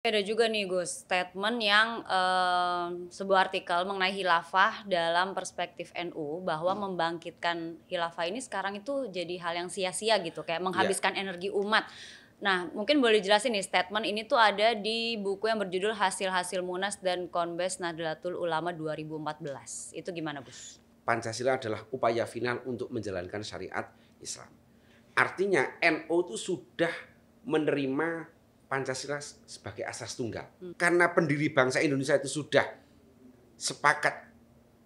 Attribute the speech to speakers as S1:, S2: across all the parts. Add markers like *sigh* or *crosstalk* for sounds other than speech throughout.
S1: Ada juga nih Gus, statement yang um, sebuah artikel mengenai hilafah dalam perspektif NU bahwa hmm. membangkitkan hilafah ini sekarang itu jadi hal yang sia-sia gitu, kayak iya. menghabiskan yeah. energi umat. Nah, mungkin boleh jelasin nih statement ini tuh ada di buku yang berjudul Hasil-hasil Munas dan Konbes Nahdlatul Ulama 2014. Itu gimana, Gus?
S2: Pancasila adalah upaya final untuk menjalankan syariat Islam. Artinya NU itu sudah menerima Pancasila sebagai asas tunggal. Hmm. Karena pendiri bangsa Indonesia itu sudah sepakat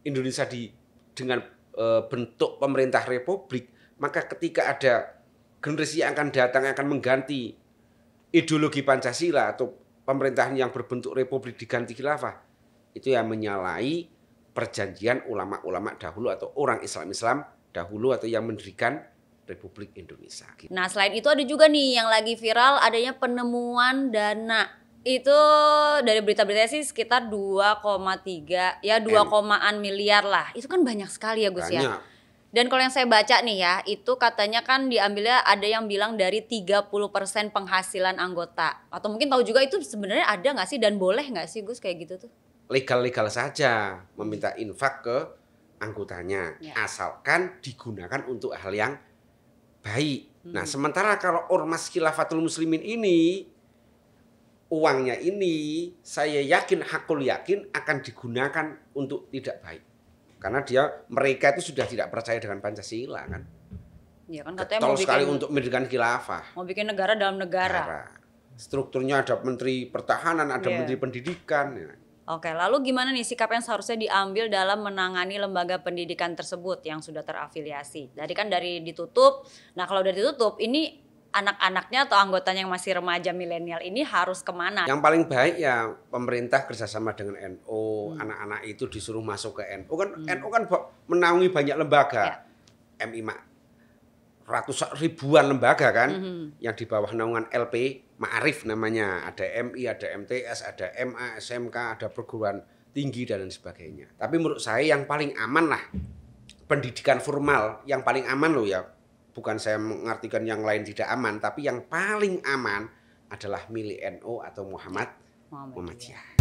S2: Indonesia di dengan e, bentuk pemerintah republik, maka ketika ada generasi yang akan datang yang akan mengganti ideologi Pancasila atau pemerintahan yang berbentuk republik diganti khilafah, itu yang menyalahi perjanjian ulama-ulama dahulu atau orang Islam-Islam dahulu atau yang mendirikan Republik
S1: Indonesia. Gitu. Nah, selain itu ada juga nih yang lagi viral adanya penemuan dana itu dari berita-berita sih sekitar 2,3 ya 2 komaan miliar lah. Itu kan banyak sekali ya Gus ya? banyak. ya. Dan kalau yang saya baca nih ya, itu katanya kan diambilnya ada yang bilang dari 30% penghasilan anggota. Atau mungkin tahu juga itu sebenarnya ada nggak sih dan boleh nggak sih Gus kayak gitu tuh?
S2: Legal-legal saja meminta infak ke anggotanya ya. asalkan digunakan untuk hal yang baik. Nah, hmm. Nah, sementara kalau ormas Khilafatul Muslimin ini uangnya ini saya yakin hakul yakin akan digunakan untuk tidak baik. Karena dia mereka itu sudah tidak percaya dengan Pancasila kan.
S1: Ya kan katanya Ketol mau bikin, sekali untuk
S2: mendirikan khilafah.
S1: Mau bikin negara dalam negara. negara.
S2: Strukturnya ada menteri pertahanan, ada yeah. menteri pendidikan. Ya.
S1: Oke, lalu gimana nih sikap yang seharusnya diambil dalam menangani lembaga pendidikan tersebut yang sudah terafiliasi? Dari kan dari ditutup, nah kalau dari ditutup ini anak-anaknya atau anggotanya yang masih remaja milenial ini harus kemana? Yang
S2: paling baik ya pemerintah kerjasama dengan NU, hmm. anak-anak itu disuruh masuk ke NU kan hmm. NO kan menaungi banyak lembaga, ya. MI ratus ribuan lembaga kan mm -hmm. yang di bawah naungan LP Ma'arif namanya ada MI ada MTS ada MA SMK ada perguruan tinggi dan lain sebagainya tapi menurut saya yang paling aman lah pendidikan formal yang paling aman loh ya bukan saya mengartikan yang lain tidak aman tapi yang paling aman adalah milik NO atau Muhammad Muhammadiyah. Muhammadiyah.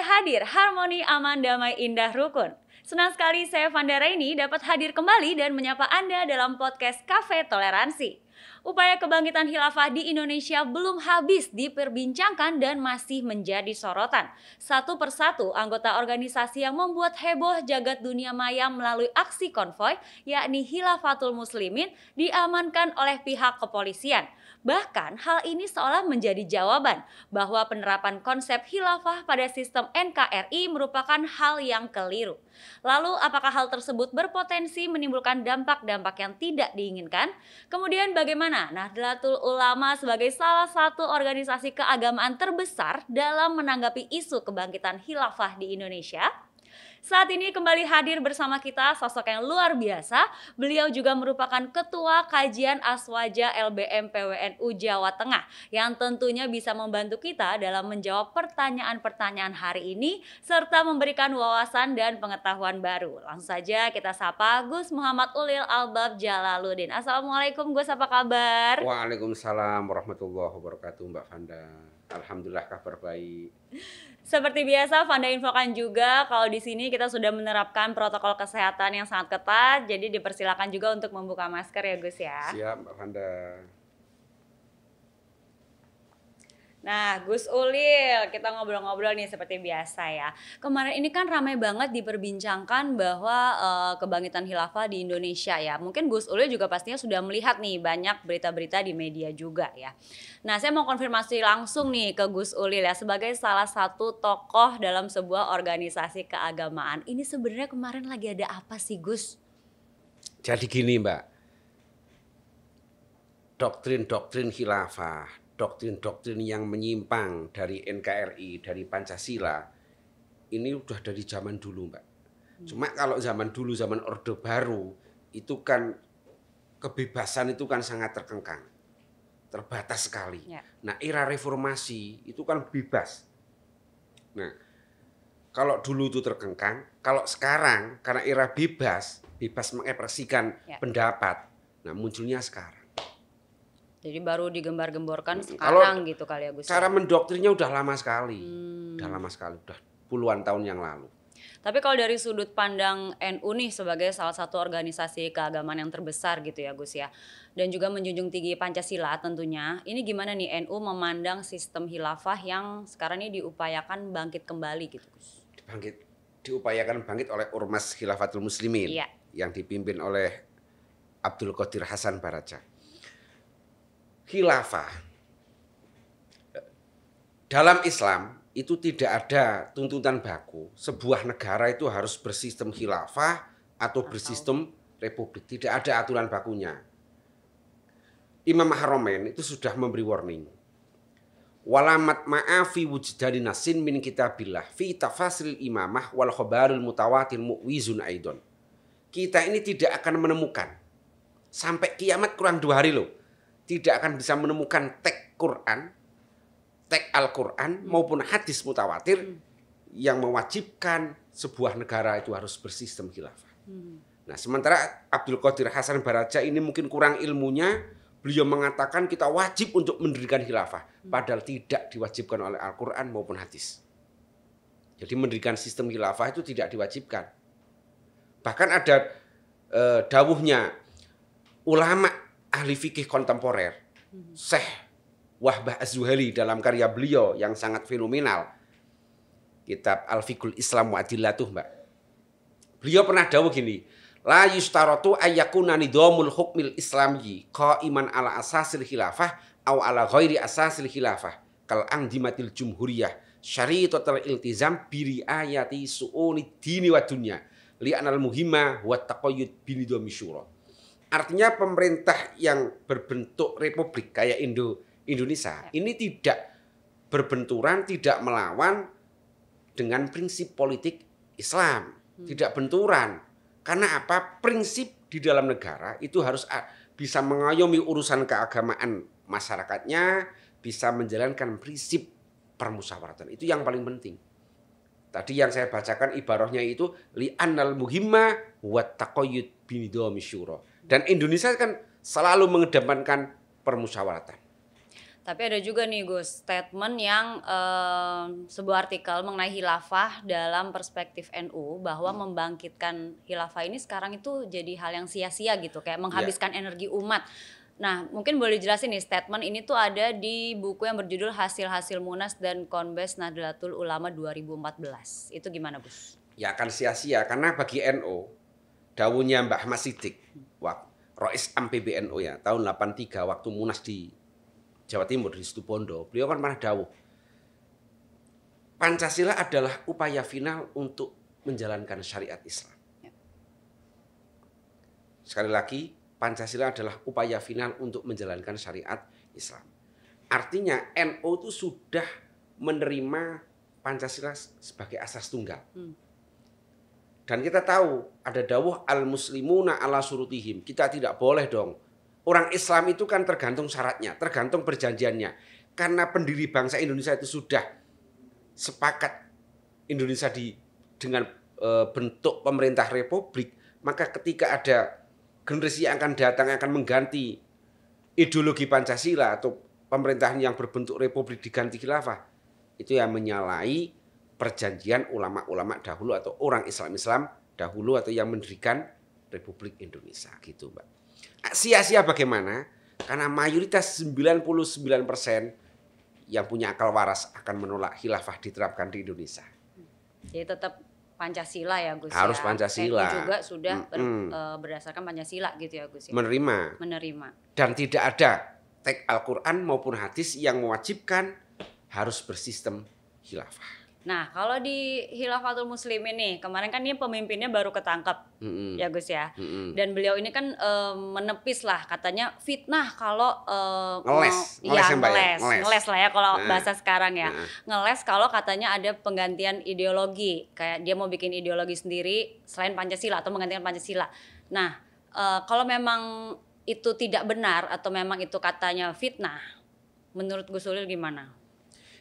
S1: hadir, harmoni, aman, damai, indah, rukun. Senang sekali saya Vanda Raini dapat hadir kembali dan menyapa Anda dalam podcast Cafe Toleransi. Upaya kebangkitan khilafah di Indonesia belum habis diperbincangkan dan masih menjadi sorotan. Satu persatu anggota organisasi yang membuat heboh jagat dunia maya melalui aksi konvoy yakni Khilafatul Muslimin diamankan oleh pihak kepolisian. Bahkan hal ini seolah menjadi jawaban bahwa penerapan konsep hilafah pada sistem NKRI merupakan hal yang keliru. Lalu apakah hal tersebut berpotensi menimbulkan dampak-dampak yang tidak diinginkan? Kemudian bagaimana Nahdlatul Ulama sebagai salah satu organisasi keagamaan terbesar dalam menanggapi isu kebangkitan hilafah di Indonesia? Saat ini kembali hadir bersama kita sosok yang luar biasa. Beliau juga merupakan Ketua Kajian Aswaja LBM PWNU Jawa Tengah yang tentunya bisa membantu kita dalam menjawab pertanyaan-pertanyaan hari ini serta memberikan wawasan dan pengetahuan baru. Langsung saja kita sapa Gus Muhammad Ulil Albab Jalaluddin. Assalamualaikum Gus, apa kabar?
S2: Waalaikumsalam warahmatullahi wabarakatuh Mbak Fanda. Alhamdulillah kabar baik.
S1: Seperti biasa, Fanda infokan juga kalau di sini kita sudah menerapkan protokol kesehatan yang sangat ketat, jadi dipersilakan juga untuk membuka masker ya Gus ya. Siap, Mbak Fanda. Nah, Gus Ulil, kita ngobrol-ngobrol nih seperti biasa ya. Kemarin ini kan ramai banget diperbincangkan bahwa uh, kebangkitan khilafah di Indonesia ya. Mungkin Gus Ulil juga pastinya sudah melihat nih banyak berita-berita di media juga ya. Nah, saya mau konfirmasi langsung nih ke Gus Ulil ya sebagai salah satu tokoh dalam sebuah organisasi keagamaan. Ini sebenarnya kemarin lagi ada apa sih, Gus?
S2: Jadi gini, Mbak. Doktrin-doktrin khilafah doktrin-doktrin yang menyimpang dari NKRI, dari Pancasila, ini sudah dari zaman dulu, Mbak.
S1: Hmm. Cuma
S2: kalau zaman dulu, zaman Orde Baru, itu kan kebebasan itu kan sangat terkengkang, terbatas sekali. Ya. Nah, era reformasi itu kan bebas. Nah, kalau dulu itu terkengkang, kalau sekarang karena era bebas, bebas mengekspresikan ya. pendapat. Nah, munculnya sekarang.
S1: Jadi baru digembar-gemborkan hmm, sekarang Kalau gitu kali ya Gus. Ya? Cara
S2: mendoktrinnya udah lama sekali. Hmm. Udah lama sekali, udah puluhan tahun yang lalu.
S1: Tapi kalau dari sudut pandang NU nih sebagai salah satu organisasi keagamaan yang terbesar gitu ya Gus ya. Dan juga menjunjung tinggi Pancasila tentunya. Ini gimana nih NU memandang sistem hilafah yang sekarang ini diupayakan bangkit kembali gitu Gus?
S2: Bangkit, diupayakan bangkit oleh Ormas Khilafatul Muslimin. Iya. Yang dipimpin oleh Abdul Qadir Hasan Baraja khilafah dalam Islam itu tidak ada tuntutan baku. Sebuah negara itu harus bersistem khilafah atau bersistem republik. Tidak ada aturan bakunya. Imam Haromen itu sudah memberi warning. Walamat ma'afi wujdani nasin min kitabillah fi tafasil imamah wal khobarul mutawatir mu'wizun aidon. Kita ini tidak akan menemukan. Sampai kiamat kurang dua hari loh tidak akan bisa menemukan tek Quran, tek Al-Quran hmm. maupun hadis mutawatir hmm. yang mewajibkan sebuah negara itu harus bersistem khilafah. Hmm. Nah, sementara Abdul Qadir Hasan Baraja ini mungkin kurang ilmunya, beliau mengatakan kita wajib untuk mendirikan khilafah, padahal tidak diwajibkan oleh Al-Quran maupun hadis. Jadi mendirikan sistem khilafah itu tidak diwajibkan. Bahkan ada e, dawuhnya ulama ahli fikih kontemporer, Syekh Wahbah Az-Zuhali dalam karya beliau yang sangat fenomenal, kitab al Fiqul Islam wa tuh Mbak. Beliau pernah dawuh gini, la yustaratu ayyakuna nidhamul hukmil kau iman ala asasil khilafah au ala ghairi asasil khilafah kal angdimatil jumhuriyah syaritatul iltizam biri ayati su'uni dini wa dunya li'anal muhimma wa taqayyud binidhami Artinya pemerintah yang berbentuk republik kayak Indo Indonesia ya. ini tidak berbenturan, tidak melawan dengan prinsip politik Islam, hmm. tidak benturan. Karena apa? Prinsip di dalam negara itu harus bisa mengayomi urusan keagamaan masyarakatnya, bisa menjalankan prinsip permusyawaratan. Itu yang paling penting. Tadi yang saya bacakan ibarahnya itu li'anal muhimma wa taqayyud binidomi syuroh. Dan Indonesia kan selalu mengedepankan permusyawaratan.
S1: Tapi ada juga nih Gus, statement yang um, sebuah artikel mengenai hilafah dalam perspektif NU bahwa hmm. membangkitkan hilafah ini sekarang itu jadi hal yang sia-sia gitu, kayak iya. menghabiskan yeah. energi umat. Nah, mungkin boleh jelasin nih statement ini tuh ada di buku yang berjudul Hasil-hasil Munas dan Konbes Nahdlatul Ulama 2014. Itu gimana, Gus?
S2: Ya akan sia-sia karena bagi NU NO, daunnya Mbah Mas Sidik waktu Rois MPBNU ya tahun 83 waktu Munas di Jawa Timur di Stupondo, beliau kan pernah dawuh Pancasila adalah upaya final untuk menjalankan syariat Islam. Ya. Sekali lagi, Pancasila adalah upaya final untuk menjalankan syariat Islam. Artinya NU NO itu sudah menerima Pancasila sebagai asas tunggal. Hmm dan kita tahu ada Dawah al-muslimuna ala surutihim. Kita tidak boleh dong. Orang Islam itu kan tergantung syaratnya, tergantung perjanjiannya. Karena pendiri bangsa Indonesia itu sudah sepakat Indonesia di dengan e, bentuk pemerintah republik, maka ketika ada generasi yang akan datang yang akan mengganti ideologi Pancasila atau pemerintahan yang berbentuk republik diganti khilafah, itu yang menyalahi perjanjian ulama-ulama dahulu atau orang Islam-Islam dahulu atau yang mendirikan Republik Indonesia gitu Mbak. Nah, sia-sia bagaimana? Karena mayoritas 99% yang punya akal waras akan menolak khilafah diterapkan di Indonesia.
S1: Jadi tetap Pancasila ya Gus. Harus ya. Pancasila. TNI juga sudah mm -hmm. ber, e, berdasarkan Pancasila gitu ya Gus. Ya.
S2: Menerima. Menerima. Dan tidak ada teks Al-Qur'an maupun hadis yang mewajibkan harus bersistem khilafah.
S1: Nah, kalau di Hilafatul Muslim ini kemarin kan dia pemimpinnya baru ketangkep, mm-hmm. ya Gus ya. Mm-hmm. Dan beliau ini kan e, menepis lah, katanya fitnah kalau e, ngeles, ngeles, iya, ya, ya, ngeles, ngeles, ngeles lah ya kalau nah. bahasa sekarang ya, nah. ngeles kalau katanya ada penggantian ideologi, kayak dia mau bikin ideologi sendiri selain Pancasila atau menggantikan Pancasila. Nah, e, kalau memang itu tidak benar atau memang itu katanya fitnah, menurut Gus Ulil gimana?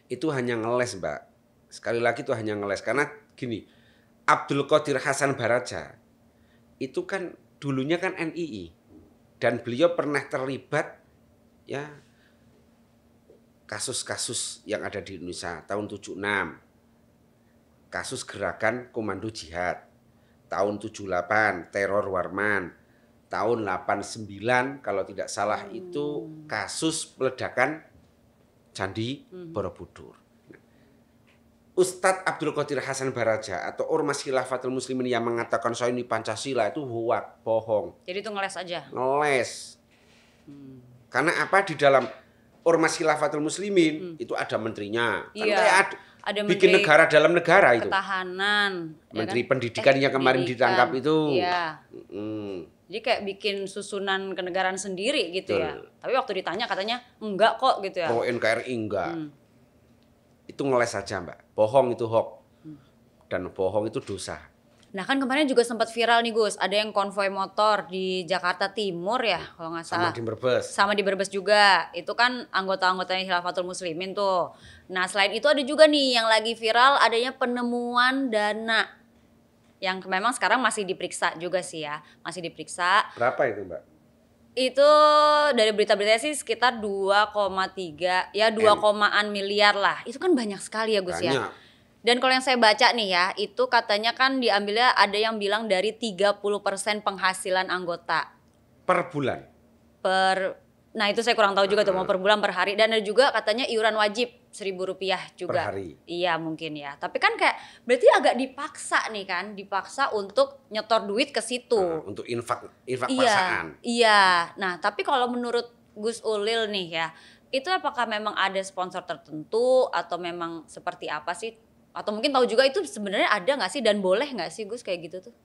S2: Itu hanya ngeles, Mbak sekali lagi itu hanya ngeles karena gini Abdul Qadir Hasan Baraja itu kan dulunya kan NII dan beliau pernah terlibat ya kasus-kasus yang ada di Indonesia tahun 76 kasus gerakan komando jihad tahun 78 teror Warman tahun 89 kalau tidak salah hmm. itu kasus peledakan candi hmm. Borobudur Ustadz Abdul Qadir Hasan Baraja atau Ormas Khilafatul Muslimin yang mengatakan soal ini Pancasila itu huwak bohong.
S1: Jadi itu ngeles aja.
S2: Ngeles. Hmm. Karena apa di dalam Ormas Khilafatul Muslimin hmm. itu ada menterinya. Kan iya. Kan
S1: ada, ada menteri bikin negara
S2: dalam negara itu.
S1: Ketahanan. Ya menteri ya kan?
S2: pendidikan eh, yang kemarin pendidikan. ditangkap itu. Iya. Hmm.
S1: Jadi kayak bikin susunan kenegaraan sendiri gitu ya. Betul. ya. Tapi waktu ditanya katanya enggak kok gitu ya. Oh
S2: NKRI enggak. Hmm itu ngeles saja mbak. Bohong itu hoax dan bohong itu dosa.
S1: Nah kan kemarin juga sempat viral nih Gus, ada yang konvoy motor di Jakarta Timur ya kalau nggak salah. Sama di
S2: Brebes. Sama
S1: di Brebes juga. Itu kan anggota-anggotanya Hilafatul Muslimin tuh. Nah selain itu ada juga nih yang lagi viral adanya penemuan dana. Yang memang sekarang masih diperiksa juga sih ya. Masih diperiksa.
S2: Berapa itu mbak?
S1: itu dari berita-berita sih sekitar 2,3 ya 2 komaan miliar lah. Itu kan banyak sekali ya Gus ya. banyak. ya. Dan kalau yang saya baca nih ya, itu katanya kan diambilnya ada yang bilang dari 30% penghasilan anggota per bulan. Per Nah itu saya kurang tahu juga tuh mau per bulan per hari dan ada juga katanya iuran wajib seribu rupiah juga. Per hari. Iya mungkin ya. Tapi kan kayak berarti agak dipaksa nih kan, dipaksa untuk nyetor duit ke situ. Uh,
S2: untuk infak infak iya, paksaan.
S1: Iya. Nah tapi kalau menurut Gus Ulil nih ya, itu apakah memang ada sponsor tertentu atau memang seperti apa sih? Atau mungkin tahu juga itu sebenarnya ada nggak sih dan boleh nggak sih Gus kayak gitu tuh?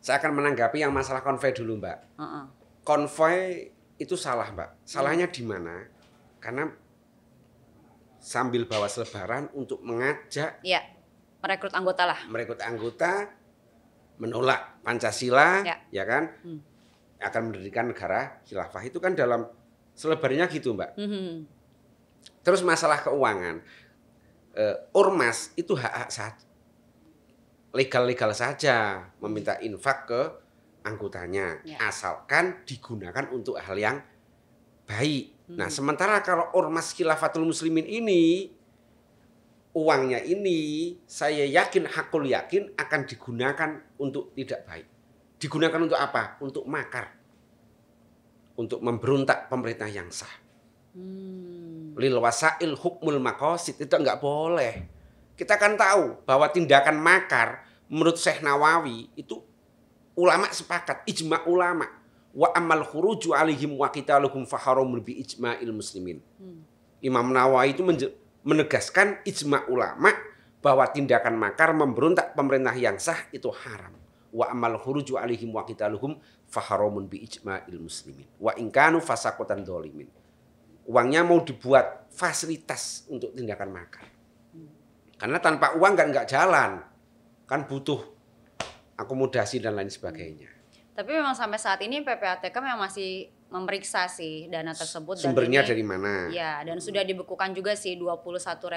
S2: Saya akan menanggapi yang masalah konve dulu Mbak. Uh -uh konvoy itu salah mbak salahnya di mana karena sambil bawa selebaran untuk mengajak
S1: ya merekrut anggota lah
S2: merekrut anggota menolak pancasila ya, ya kan hmm. akan mendirikan negara khilafah itu kan dalam selebarnya gitu mbak hmm. hmm, hmm. terus masalah keuangan uh, ormas itu hak hak saja legal legal saja meminta infak ke Anggotanya, ya. asalkan digunakan untuk hal yang baik. Nah, hmm. Nah, sementara kalau ormas Khilafatul Muslimin ini uangnya ini saya yakin hakul yakin akan digunakan untuk tidak baik. Digunakan untuk apa? Untuk makar. Untuk memberontak pemerintah yang sah. Hmm. Lil wasail hukmul makosid itu nggak boleh. Kita kan tahu bahwa tindakan makar menurut Syekh Nawawi itu ulama sepakat, ijma ulama. Wa amal khuruju alihim wa faharom faharum bi il muslimin. Hmm. Imam Nawawi itu menegaskan ijma ulama bahwa tindakan makar memberontak pemerintah yang sah itu haram. Wa amal khuruju alihim wa faharom faharumun bi il muslimin. Wa ingkanu fasakotan dolimin. Uangnya mau dibuat fasilitas untuk tindakan makar. Hmm. Karena tanpa uang kan nggak jalan. Kan butuh akomodasi dan lain sebagainya. Hmm.
S1: Tapi memang sampai saat ini PPATK memang masih memeriksa sih dana tersebut. Sumbernya dari
S2: mana? Ya,
S1: dan sudah dibekukan juga sih 21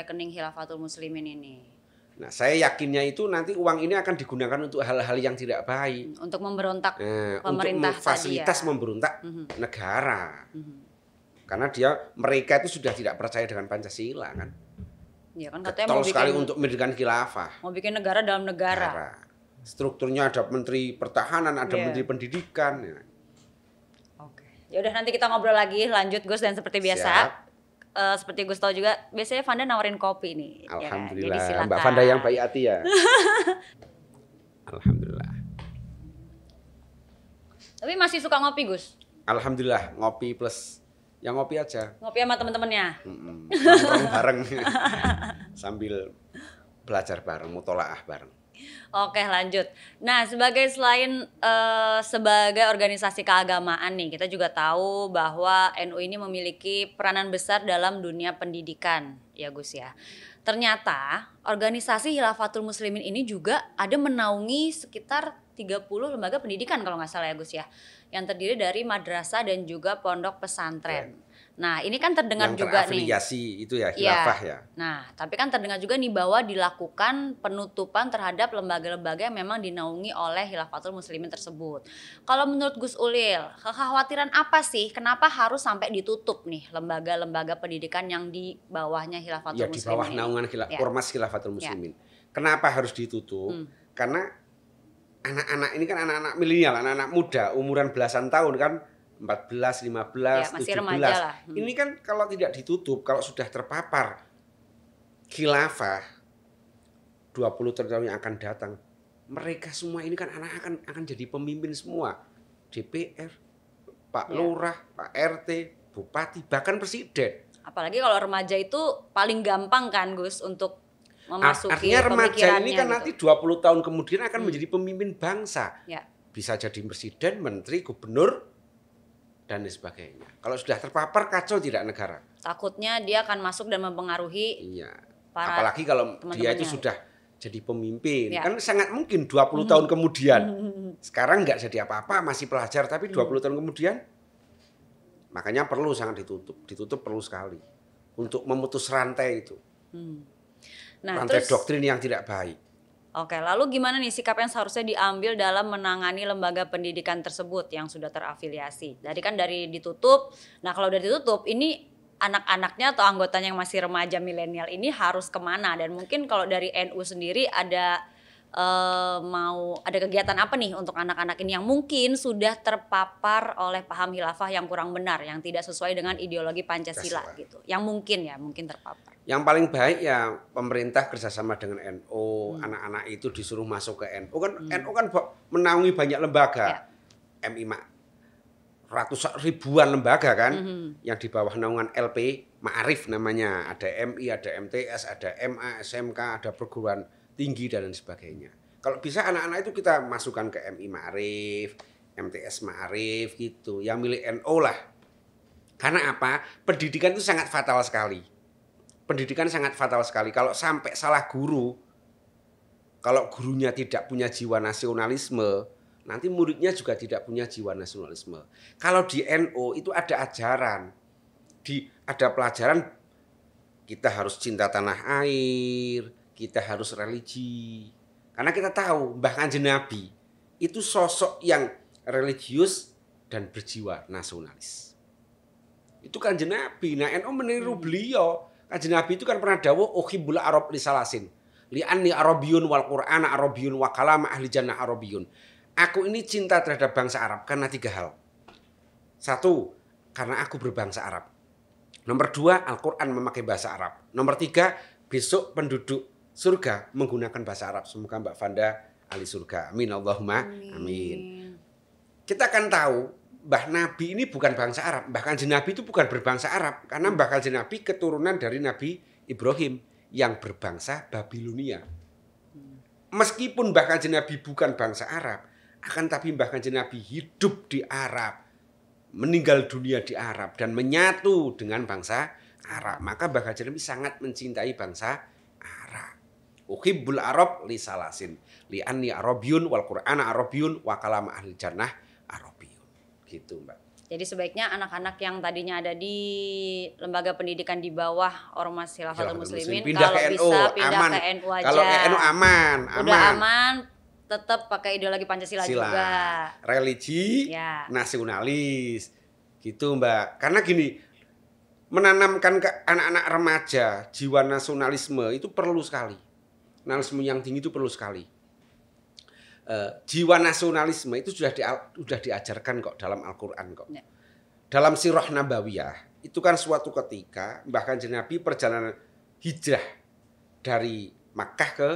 S1: rekening Hilafatul Muslimin ini.
S2: Nah, saya yakinnya itu nanti uang ini akan digunakan untuk hal-hal yang tidak baik.
S1: Hmm, untuk memberontak
S2: eh, pemerintah untuk fasilitas ya. memberontak mm -hmm. negara. Mm -hmm. Karena dia mereka itu sudah tidak percaya dengan Pancasila kan.
S1: Ya kan katanya Ketol mau bikin, sekali untuk
S2: mendirikan khilafah.
S1: Mau bikin negara dalam negara. negara
S2: strukturnya ada menteri pertahanan, ada yeah. menteri pendidikan. Ya.
S1: Oke, ya udah nanti kita ngobrol lagi, lanjut Gus dan seperti biasa. Siap. Uh, seperti Gus tahu juga, biasanya Fanda nawarin kopi nih.
S2: Ya kan? Alhamdulillah. Ya, jadi Mbak Fanda yang baik hati ya. *laughs* Alhamdulillah.
S1: Tapi masih suka ngopi Gus?
S2: Alhamdulillah ngopi plus yang ngopi aja.
S1: Ngopi sama temen-temennya. Mm -mm. bareng *laughs*
S2: sambil belajar bareng, mutolaah bareng.
S1: Oke lanjut. Nah sebagai selain uh, sebagai organisasi keagamaan nih, kita juga tahu bahwa NU ini memiliki peranan besar dalam dunia pendidikan, ya Gus ya. Ternyata organisasi Hilafatul Muslimin ini juga ada menaungi sekitar 30 lembaga pendidikan kalau nggak salah ya Gus ya. Yang terdiri dari madrasah dan juga pondok pesantren. Yeah. Nah, ini kan terdengar yang juga nih.
S2: itu ya iya. khilafah ya. ya.
S1: Nah, tapi kan terdengar juga nih bahwa dilakukan penutupan terhadap lembaga-lembaga yang memang dinaungi oleh Khilafatul Muslimin tersebut. Kalau menurut Gus Ulil, kekhawatiran apa sih? Kenapa harus sampai ditutup nih lembaga-lembaga pendidikan yang di bawahnya Khilafatul ya, Muslimin? Ya, di bawah naungan
S2: khila ya. Ormas Khilafatul iya. Muslimin. Ya. Kenapa harus ditutup? Hmm. Karena anak-anak ini kan anak-anak milenial, anak-anak muda, umuran belasan tahun kan 14, 15, ya, masih 17. lah. Hmm. Ini kan kalau tidak ditutup, kalau sudah terpapar khilafah 20 tahun yang akan datang, mereka semua ini kan anak akan akan jadi pemimpin semua. DPR, Pak ya. Lurah, Pak RT, Bupati, bahkan Presiden.
S1: Apalagi kalau remaja itu paling gampang kan Gus untuk memasuki Artinya remaja ini kan gitu.
S2: nanti 20 tahun kemudian akan hmm. menjadi pemimpin bangsa. Ya. Bisa jadi presiden, menteri, gubernur, dan sebagainya. Kalau sudah terpapar kacau tidak negara.
S1: Takutnya dia akan masuk dan mempengaruhi. Iya. Para Apalagi
S2: kalau dia itu sudah jadi pemimpin. Ya. Kan sangat mungkin 20 hmm. tahun kemudian. Hmm. *laughs* Sekarang nggak jadi apa-apa, masih pelajar tapi 20 hmm. tahun kemudian makanya perlu sangat ditutup. Ditutup perlu sekali untuk memutus rantai itu.
S1: Hmm. Nah, rantai terus, doktrin
S2: yang tidak baik.
S1: Oke, lalu gimana nih sikap yang seharusnya diambil dalam menangani lembaga pendidikan tersebut yang sudah terafiliasi? Dari kan dari ditutup. Nah, kalau dari ditutup ini anak-anaknya atau anggotanya yang masih remaja milenial ini harus kemana? Dan mungkin kalau dari NU sendiri ada eh, mau ada kegiatan apa nih untuk anak-anak ini yang mungkin sudah terpapar oleh paham hilafah yang kurang benar, yang tidak sesuai dengan ideologi Pancasila, Pancasila. gitu. Yang mungkin ya, mungkin terpapar.
S2: Yang paling baik ya pemerintah kerjasama dengan NU, NO, hmm. anak-anak itu disuruh masuk ke NU NO. kan hmm. NU NO kan menaungi banyak lembaga, ya. MI ratus ribuan lembaga kan hmm. yang di bawah naungan LP Ma'arif namanya, ada MI, ada MTS, ada MA, SMK, ada perguruan tinggi dan lain sebagainya. Kalau bisa anak-anak itu kita masukkan ke MI Ma'arif, MTS Ma'arif gitu, yang milik NU NO lah. Karena apa? Pendidikan itu sangat fatal sekali pendidikan sangat fatal sekali. Kalau sampai salah guru, kalau gurunya tidak punya jiwa nasionalisme, nanti muridnya juga tidak punya jiwa nasionalisme. Kalau di NO itu ada ajaran, di ada pelajaran kita harus cinta tanah air, kita harus religi. Karena kita tahu bahkan Jenabi itu sosok yang religius dan berjiwa nasionalis. Itu kan Jenabi. Nah NO meniru hmm. beliau Kanjeng Nabi itu kan pernah dawuh uhibbul arab lisalasin. Li'anni arabiyun wal qur'ana arabiyun wa kalama ahli jannah arabiyun. Aku ini cinta terhadap bangsa Arab karena tiga hal. Satu, karena aku berbangsa Arab. Nomor dua, Al-Quran memakai bahasa Arab. Nomor tiga, besok penduduk surga menggunakan bahasa Arab. Semoga Mbak Fanda ahli surga. Amin Allahumma. Amin. amin. Kita akan tahu Mbah Nabi ini bukan bangsa Arab. Mbah Kanjeng Nabi itu bukan berbangsa Arab karena Mbah Kanjeng Nabi keturunan dari Nabi Ibrahim yang berbangsa Babilonia. Meskipun Mbah Kanjeng Nabi bukan bangsa Arab, akan tapi Mbah Kanjeng Nabi hidup di Arab, meninggal dunia di Arab dan menyatu dengan bangsa Arab. Maka Mbah Kanjeng Nabi sangat mencintai bangsa Arab. Uhibbul Arab li salasin li anni Arabiun wal Qur'ana Arabiun wa kalam ahli jannah Gitu Mbak.
S1: Jadi sebaiknya anak-anak yang tadinya ada di lembaga pendidikan di bawah ormas Khilafatul Muslimin pindah kalau ke NU, bisa pindah aman. ke NU aja. Kalau ke NU aman, aman. Udah aman, tetap pakai ideologi Pancasila Sila. juga.
S2: Religi, ya. nasionalis. Gitu, Mbak. Karena gini, menanamkan ke anak-anak remaja jiwa nasionalisme itu perlu sekali. Nasionalisme yang tinggi itu perlu sekali Eh, jiwa nasionalisme itu sudah di, sudah diajarkan kok dalam Al-Qur'an kok. Ya. Dalam sirah nabawiyah itu kan suatu ketika bahkan jenabi perjalanan hijrah dari Makkah ke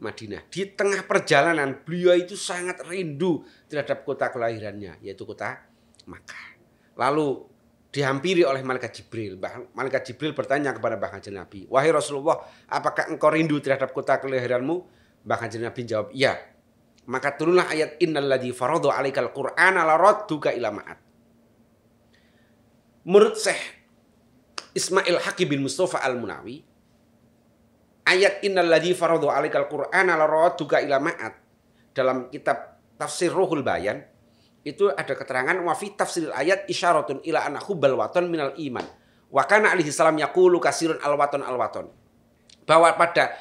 S2: Madinah. Di tengah perjalanan beliau itu sangat rindu terhadap kota kelahirannya yaitu kota Makkah. Lalu dihampiri oleh malaikat Jibril. Malaikat Jibril bertanya kepada bahkan jenabi "Wahai Rasulullah, apakah engkau rindu terhadap kota kelahiranmu?" bahkan jenabi jawab, "Iya." Maka turunlah ayat innalladzi faradu alaikal qur'ana radduka ila ma'ad. Menurut Syekh Ismail Haqi bin Mustafa Al-Munawi, ayat innalladzi faradu alaikal qur'ana radduka ila ma'ad dalam kitab Tafsir Ruhul Bayan itu ada keterangan wa fi tafsiril ayat isyaratun ila anna hubbal waton minal iman. Wa kana alaihi salam yaqulu kasirun al waton al waton. Bahwa pada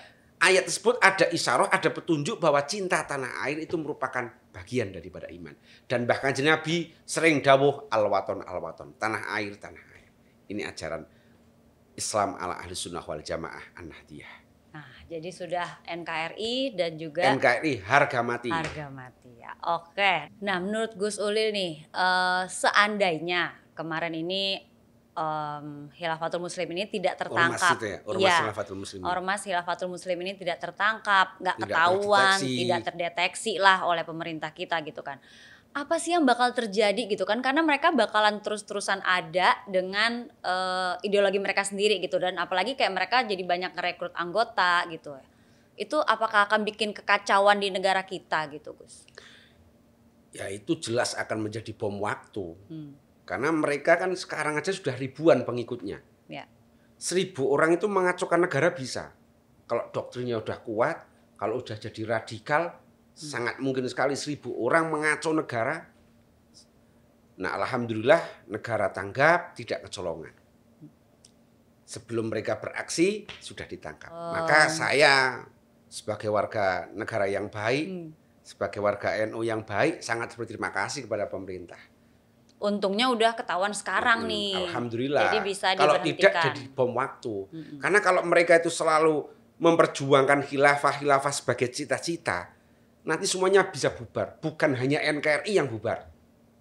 S2: ayat tersebut ada isyarah, ada petunjuk bahwa cinta tanah air itu merupakan bagian daripada iman. Dan bahkan Nabi sering dawuh alwaton alwaton, tanah air tanah air. Ini ajaran Islam ala ahli sunnah wal jamaah an -Nahdiyah.
S1: Nah, jadi sudah NKRI dan juga NKRI
S2: harga mati. Harga
S1: mati ya. Oke. Nah, menurut Gus Ulil nih, uh, seandainya kemarin ini um, Hilafatul Muslim ini tidak tertangkap. Ormas itu ya, ormas ya. Hilafatul
S2: Muslim. Ormas
S1: Hilafatul Muslim ini tidak tertangkap, nggak ketahuan, terdeteksi. tidak terdeteksi lah oleh pemerintah kita gitu kan. Apa sih yang bakal terjadi gitu kan? Karena mereka bakalan terus-terusan ada dengan uh, ideologi mereka sendiri gitu dan apalagi kayak mereka jadi banyak rekrut anggota gitu Itu apakah akan bikin kekacauan di negara kita gitu, Gus?
S2: Ya itu jelas akan menjadi bom waktu. Hmm karena mereka kan sekarang aja sudah ribuan pengikutnya. Ya. Seribu orang itu mengacaukan negara bisa. Kalau doktrinnya sudah kuat, kalau sudah jadi radikal, hmm. sangat mungkin sekali seribu orang mengacau negara. Nah alhamdulillah negara tanggap, tidak kecolongan. Sebelum mereka beraksi, sudah ditangkap. Oh. Maka saya sebagai warga negara yang baik, hmm. sebagai warga NU NO yang baik, sangat berterima kasih kepada pemerintah
S1: untungnya udah ketahuan sekarang hmm, nih.
S2: Alhamdulillah. Jadi bisa Kalau tidak jadi bom waktu. Hmm. Karena kalau mereka itu selalu memperjuangkan khilafah-khilafah sebagai cita-cita, nanti semuanya bisa bubar. Bukan hanya NKRI yang bubar.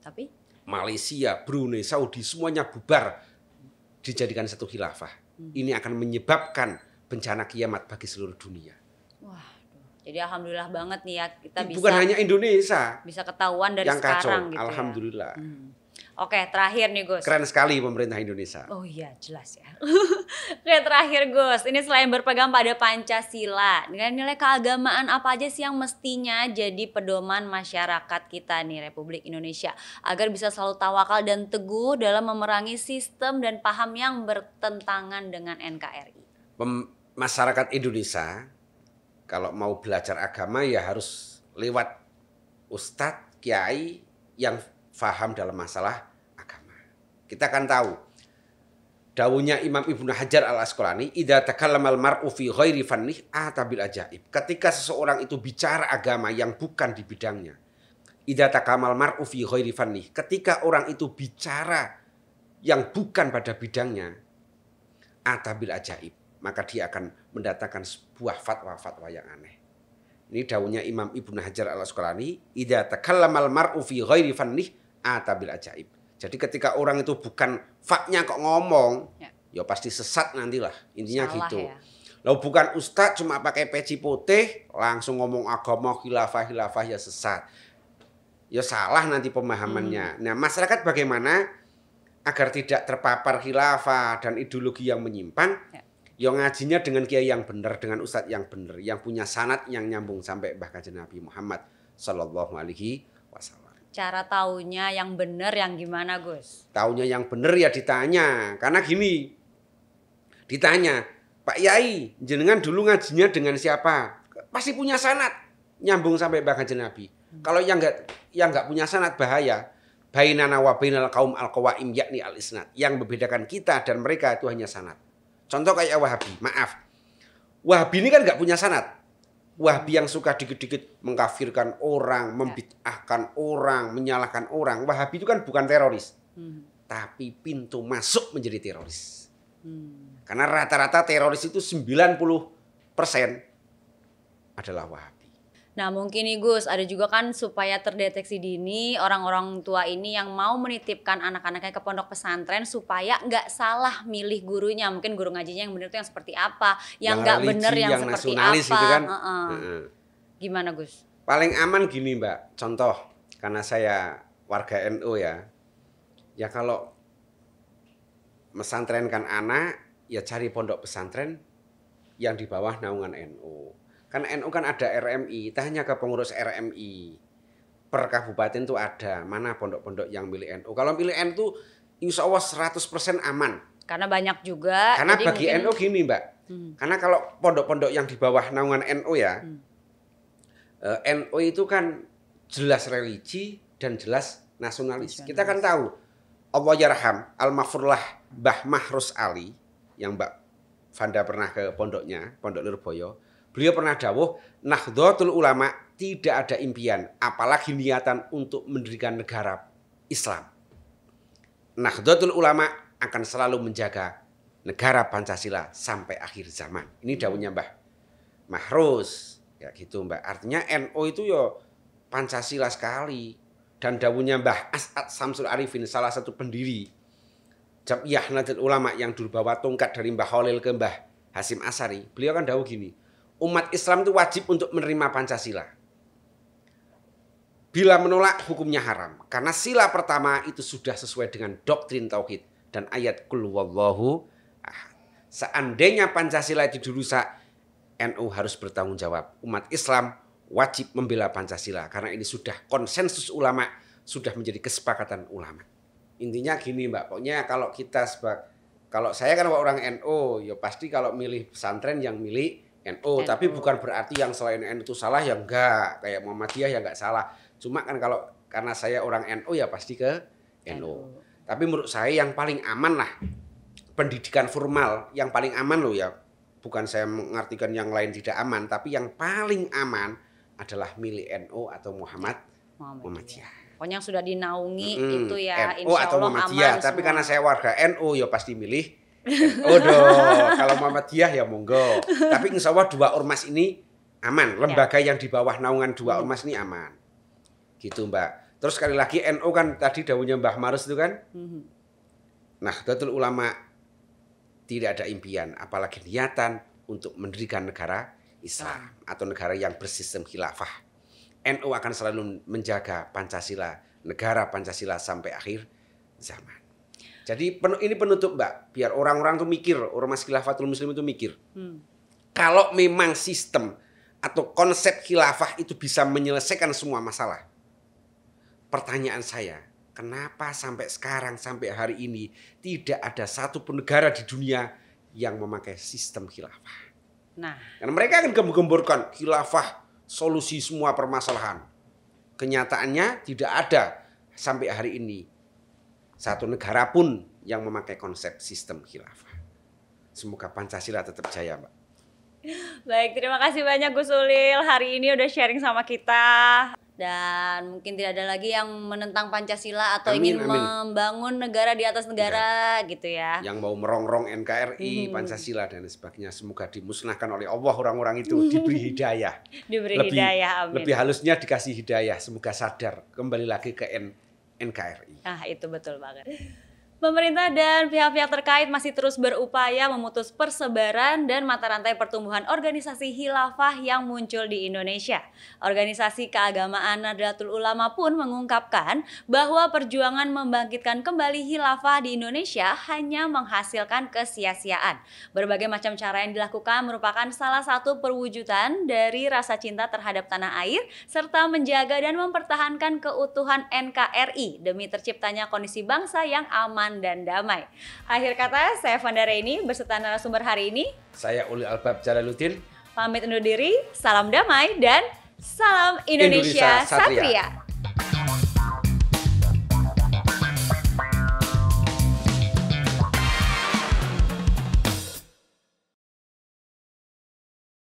S2: Tapi Malaysia, Brunei, Saudi semuanya bubar dijadikan satu khilafah. Hmm. Ini akan menyebabkan bencana kiamat bagi seluruh dunia.
S1: Wah. Jadi alhamdulillah banget nih ya kita Bukan bisa Bukan hanya Indonesia. Bisa ketahuan dari yang sekarang kacau, gitu. Ya.
S2: Alhamdulillah. Ya. Hmm.
S1: Oke, terakhir nih Gus. Keren
S2: sekali pemerintah Indonesia. Oh iya, jelas ya.
S1: *laughs* Oke, terakhir Gus. Ini selain berpegang pada Pancasila, dengan nilai keagamaan apa aja sih yang mestinya jadi pedoman masyarakat kita nih Republik Indonesia agar bisa selalu tawakal dan teguh dalam memerangi sistem dan paham yang bertentangan dengan NKRI?
S2: Pem masyarakat Indonesia kalau mau belajar agama ya harus lewat ustadz, kiai yang faham dalam masalah agama. Kita akan tahu daunnya Imam Ibnu Hajar al Asqalani ida takallama mal mar'u fi ghairi fannih atabil ajaib ketika seseorang itu bicara agama yang bukan di bidangnya Ida takamal mar'u fi ghairi fannih ketika orang itu bicara yang bukan pada bidangnya atabil ajaib maka dia akan mendatangkan sebuah fatwa-fatwa yang aneh ini daunnya Imam Ibnu Hajar al Asqalani Ida takallama mal mar'u fi fannih atabil ajaib. Jadi ketika orang itu bukan faknya kok ngomong, ya, ya pasti sesat nantilah. Intinya Salah gitu. Ya. Lalu bukan ustadz cuma pakai peci putih langsung ngomong agama khilafah khilafah ya sesat. Ya salah nanti pemahamannya. Hmm. Nah, masyarakat bagaimana agar tidak terpapar khilafah dan ideologi yang menyimpang? Ya. Ya ngajinya dengan kiai yang benar, dengan ustadz yang benar, yang punya sanat yang nyambung sampai bahkan Nabi Muhammad Shallallahu Alaihi Wasallam
S1: cara taunya yang benar yang gimana Gus?
S2: Taunya yang benar ya ditanya. Karena gini, ditanya, Pak Yai, jenengan dulu ngajinya dengan siapa? Pasti punya sanat. Nyambung sampai Mbak Kanjeng Nabi. Hmm. Kalau yang nggak yang nggak punya sanat bahaya. Bainana wa bainal kaum al qawaim yakni al isnat Yang membedakan kita dan mereka itu hanya sanat. Contoh kayak Wahabi, maaf. Wahabi ini kan nggak punya sanat. Wahabi yang suka dikit-dikit mengkafirkan orang, ya. membid'ahkan orang, menyalahkan orang. Wahabi itu kan bukan teroris. Hmm. Tapi pintu masuk menjadi teroris. Hmm. Karena rata-rata teroris itu 90% adalah Wahabi.
S1: Nah mungkin nih Gus, ada juga kan supaya terdeteksi dini orang-orang tua ini yang mau menitipkan anak-anaknya ke pondok pesantren supaya nggak salah milih gurunya. Mungkin guru ngajinya yang benar itu yang seperti apa, yang nggak benar yang, yang seperti apa. Gitu kan? uh -uh. Uh Gimana Gus?
S2: Paling aman gini Mbak, contoh karena saya warga NU NO ya, ya kalau mesantrenkan anak, ya cari pondok pesantren yang di bawah naungan NU. NO kan NU kan ada RMI, tanya ke pengurus RMI per kabupaten tuh ada mana pondok-pondok yang milih NU. Kalau milih NU tuh insya Allah 100% aman.
S1: Karena banyak juga. Karena bagi mungkin... NU gini mbak, hmm.
S2: karena kalau pondok-pondok yang di bawah naungan NU ya, hmm. uh, eh, NU itu kan jelas religi dan jelas nasionalis. nasionalis. Kita kan tahu Allah Yarham Al-Mafurlah Mbah Mahrus Ali yang Mbak Fanda pernah ke pondoknya, Pondok Lirboyo Beliau pernah dawuh, Nahdlatul Ulama tidak ada impian, apalagi niatan untuk mendirikan negara Islam. Nahdlatul Ulama akan selalu menjaga negara Pancasila sampai akhir zaman. Ini daunnya Mbah Mahrus. Ya gitu mbah. Artinya NO itu ya Pancasila sekali. Dan daunnya Mbah As'ad Samsul Arifin, salah satu pendiri Jamiyah Nahdlatul Ulama yang dulu bawa tongkat dari Mbah Holil ke Mbah Hasim Asari. Beliau kan dawuh gini, umat Islam itu wajib untuk menerima Pancasila. Bila menolak hukumnya haram karena sila pertama itu sudah sesuai dengan doktrin tauhid dan ayat kul wallahu Seandainya Pancasila itu dirusak, NU harus bertanggung jawab. Umat Islam wajib membela Pancasila karena ini sudah konsensus ulama, sudah menjadi kesepakatan ulama. Intinya gini, Mbak. Pokoknya kalau kita sebagai kalau saya kan orang NU, ya pasti kalau milih pesantren yang milih NO tapi bukan berarti yang selain NU itu salah ya enggak. Kayak Muhammadiyah ya enggak salah. Cuma kan kalau karena saya orang NO ya pasti ke NO NO. Tapi menurut saya yang paling aman lah pendidikan formal yang paling aman loh ya. Bukan saya mengartikan yang lain tidak aman, tapi yang paling aman adalah milik NO atau Muhammad Muhammadiyah.
S1: Pokoknya yang sudah dinaungi mm -hmm. itu ya NU insya Allah atau Muhammadiyah, aman tapi semua. karena saya
S2: warga NO ya pasti milih Oh doh, kalau Muhammadiyah ya monggo. Tapi insya Allah dua ormas ini aman. Ya. Lembaga ya. yang di bawah naungan dua ormas ini aman. Gitu Mbak. Terus sekali lagi NU NO kan tadi daunnya Mbah Marus itu kan. Mhm. Nah, betul Ulama tidak ada impian, apalagi niatan untuk mendirikan negara Islam ah. atau negara yang bersistem khilafah. NU NO akan selalu menjaga Pancasila, negara Pancasila sampai akhir zaman. Jadi pen, ini penutup Mbak, biar orang-orang tuh mikir, orang Ormas Khilafatul Muslim itu mikir. Hmm. Kalau memang sistem atau konsep khilafah itu bisa menyelesaikan semua masalah. Pertanyaan saya, kenapa sampai sekarang sampai hari ini tidak ada satu pun negara di dunia yang memakai sistem khilafah? Nah, karena mereka akan gembur-gemburkan khilafah solusi semua permasalahan. Kenyataannya tidak ada sampai hari ini satu negara pun yang memakai konsep sistem khilafah. Semoga Pancasila tetap jaya, Mbak.
S1: Baik, terima kasih banyak Gus Ulil hari ini udah sharing sama kita. Dan mungkin tidak ada lagi yang menentang Pancasila atau amin, ingin amin. membangun negara di atas negara ya. gitu ya.
S2: Yang mau merongrong NKRI, hmm. Pancasila dan sebagainya semoga dimusnahkan oleh Allah orang-orang itu *laughs* diberi hidayah.
S1: diberi lebih, hidayah, amin. Lebih
S2: halusnya dikasih hidayah, semoga sadar kembali lagi ke N NKRI.
S1: Ah itu betul banget. Pemerintah dan pihak-pihak terkait masih terus berupaya memutus persebaran dan mata rantai pertumbuhan organisasi hilafah yang muncul di Indonesia. Organisasi keagamaan Nahdlatul Ulama pun mengungkapkan bahwa perjuangan membangkitkan kembali hilafah di Indonesia hanya menghasilkan kesia-siaan. Berbagai macam cara yang dilakukan merupakan salah satu perwujudan dari rasa cinta terhadap tanah air serta menjaga dan mempertahankan keutuhan NKRI demi terciptanya kondisi bangsa yang aman aman dan damai. Akhir kata, saya Fanda Reni berserta narasumber hari ini.
S2: Saya Uli Albab Jalaluddin.
S1: Pamit undur diri, salam damai dan salam Indonesia, Indonesia Satria. Satria.